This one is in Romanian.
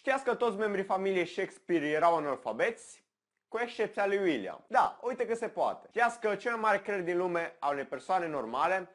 Știați că toți membrii familiei Shakespeare erau analfabeți? Cu excepția lui William. Da, uite că se poate. Știați că cel mai mare creier din lume al unei persoane normale